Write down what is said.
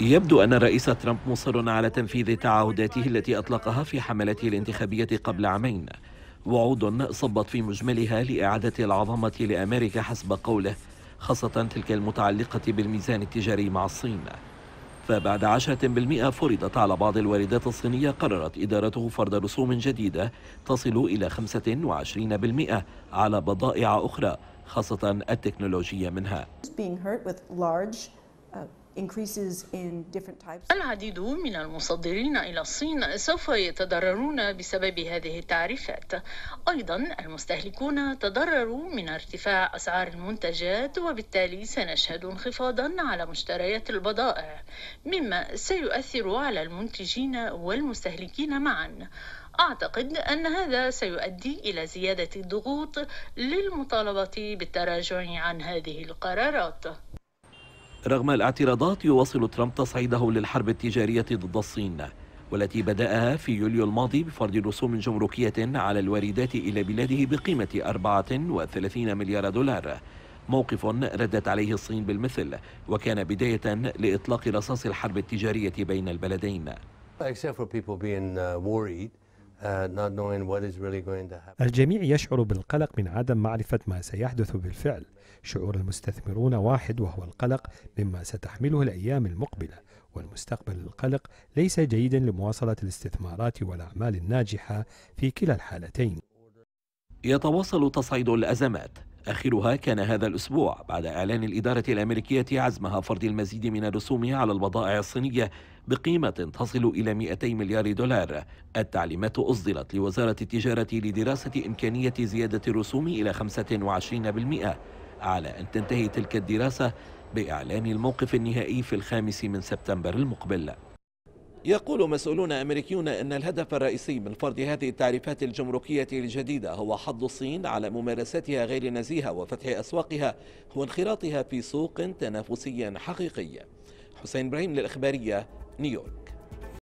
يبدو أن الرئيس ترامب مصر على تنفيذ تعهداته التي أطلقها في حملته الانتخابية قبل عامين وعود صبت في مجملها لإعادة العظمة لأمريكا حسب قوله خاصة تلك المتعلقة بالميزان التجاري مع الصين فبعد عشرة بالمئة فرضت على بعض الواردات الصينية قررت إدارته فرض رسوم جديدة تصل إلى 25% على بضائع أخرى خاصة التكنولوجية منها العديد من المصدرين إلى الصين سوف يتضررون بسبب هذه التعريفات أيضا المستهلكون تضرروا من ارتفاع أسعار المنتجات وبالتالي سنشهد انخفاضا على مشتريات البضائع مما سيؤثر على المنتجين والمستهلكين معا أعتقد أن هذا سيؤدي إلى زيادة الضغوط للمطالبة بالتراجع عن هذه القرارات رغم الاعتراضات يواصل ترامب تصعيده للحرب التجارية ضد الصين والتي بدأها في يوليو الماضي بفرض رسوم جمركية على الواردات إلى بلاده بقيمة 34 مليار دولار موقف ردت عليه الصين بالمثل وكان بداية لإطلاق رصاص الحرب التجارية بين البلدين Uh, الجميع يشعر بالقلق من عدم معرفة ما سيحدث بالفعل شعور المستثمرون واحد وهو القلق مما ستحمله الأيام المقبلة والمستقبل القلق ليس جيدا لمواصلة الاستثمارات والأعمال الناجحة في كلا الحالتين يتواصل تصعيد الأزمات آخرها كان هذا الأسبوع بعد إعلان الإدارة الأمريكية عزمها فرض المزيد من الرسوم على البضائع الصينية بقيمة تصل إلى 200 مليار دولار التعليمات أصدرت لوزارة التجارة لدراسة إمكانية زيادة الرسوم إلى 25% على أن تنتهي تلك الدراسة بإعلان الموقف النهائي في الخامس من سبتمبر المقبل يقول مسؤولون أمريكيون أن الهدف الرئيسي من فرض هذه التعريفات الجمركية الجديدة هو حض الصين على ممارساتها غير النزيهة وفتح أسواقها وانخراطها في سوق تنافسي حقيقي حسين إبراهيم للإخبارية نيويورك